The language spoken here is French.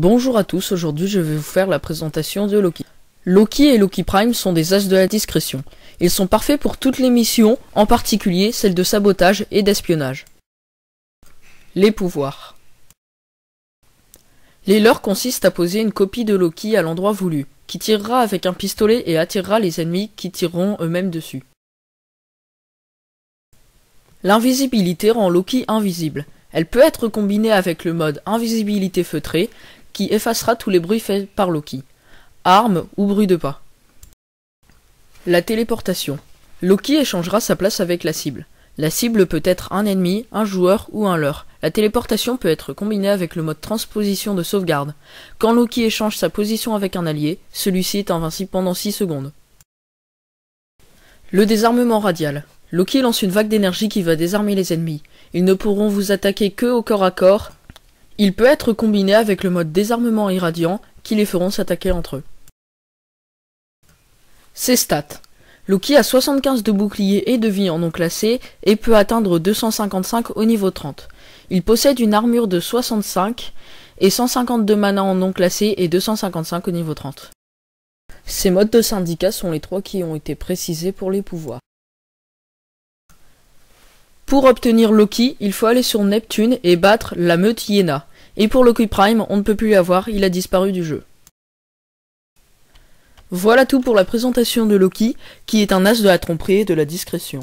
Bonjour à tous, aujourd'hui je vais vous faire la présentation de Loki. Loki et Loki Prime sont des as de la discrétion. Ils sont parfaits pour toutes les missions, en particulier celles de sabotage et d'espionnage. Les pouvoirs. Les leurs consistent à poser une copie de Loki à l'endroit voulu, qui tirera avec un pistolet et attirera les ennemis qui tireront eux-mêmes dessus. L'invisibilité rend Loki invisible. Elle peut être combinée avec le mode invisibilité feutrée, qui effacera tous les bruits faits par Loki, Arme ou bruit de pas. La téléportation. Loki échangera sa place avec la cible. La cible peut être un ennemi, un joueur ou un leurre. La téléportation peut être combinée avec le mode transposition de sauvegarde. Quand Loki échange sa position avec un allié, celui-ci est invincible pendant 6 secondes. Le désarmement radial. Loki lance une vague d'énergie qui va désarmer les ennemis. Ils ne pourront vous attaquer que au corps à corps, il peut être combiné avec le mode désarmement irradiant qui les feront s'attaquer entre eux. Ses stats. Loki a 75 de bouclier et de vie en non classé et peut atteindre 255 au niveau 30. Il possède une armure de 65 et 152 mana en non classé et 255 au niveau 30. Ces modes de syndicat sont les trois qui ont été précisés pour les pouvoirs. Pour obtenir Loki, il faut aller sur Neptune et battre la meute Yéna. Et pour Loki Prime, on ne peut plus l'avoir, il a disparu du jeu. Voilà tout pour la présentation de Loki, qui est un as de la tromperie et de la discrétion.